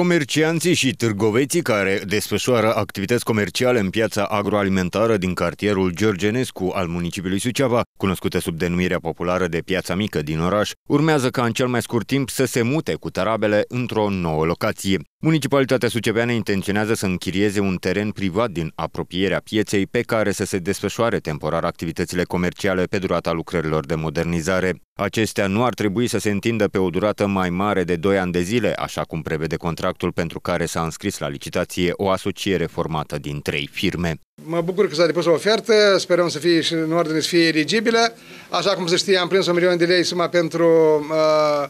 Comercianții și târgoveții care desfășoară activități comerciale în piața agroalimentară din cartierul Georgenescu al municipiului Suceava, cunoscută sub denumirea populară de Piața Mică din oraș, urmează ca în cel mai scurt timp să se mute cu tarabele într-o nouă locație. Municipalitatea Suceveană intenționează să închirieze un teren privat din apropierea pieței pe care să se desfășoare temporar activitățile comerciale pe durata lucrărilor de modernizare. Acestea nu ar trebui să se întindă pe o durată mai mare de 2 ani de zile, așa cum prevede contractul pentru care s-a înscris la licitație o asociere formată din trei firme. Mă bucur că s-a depus o ofertă, sperăm să fie și în ordine să fie eligibilă. Așa cum se știe, am prins un milion de lei suma pentru uh,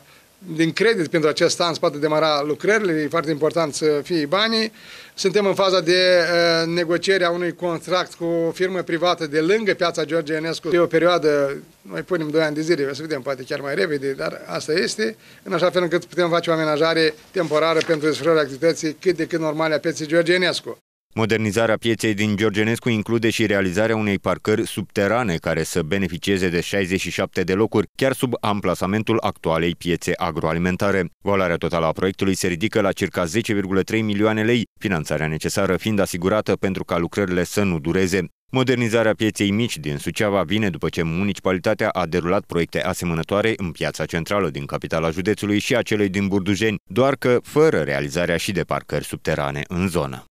din credit pentru acest an se poate demara lucrările, e foarte important să fie banii. Suntem în faza de uh, negociere a unui contract cu o firmă privată de lângă piața George Enescu E o perioadă, noi punem 2 ani de zile, să vedem, poate chiar mai repede, dar asta este, în așa fel încât putem face o amenajare temporară pentru desfășurarea activității cât de cât normale a pieței George Enescu. Modernizarea pieței din Georgenescu include și realizarea unei parcări subterane care să beneficieze de 67 de locuri, chiar sub amplasamentul actualei piețe agroalimentare. Valoarea totală a proiectului se ridică la circa 10,3 milioane lei, finanțarea necesară fiind asigurată pentru ca lucrările să nu dureze. Modernizarea pieței mici din Suceava vine după ce municipalitatea a derulat proiecte asemănătoare în piața centrală din capitala județului și a celei din Burdujeni, doar că fără realizarea și de parcări subterane în zonă.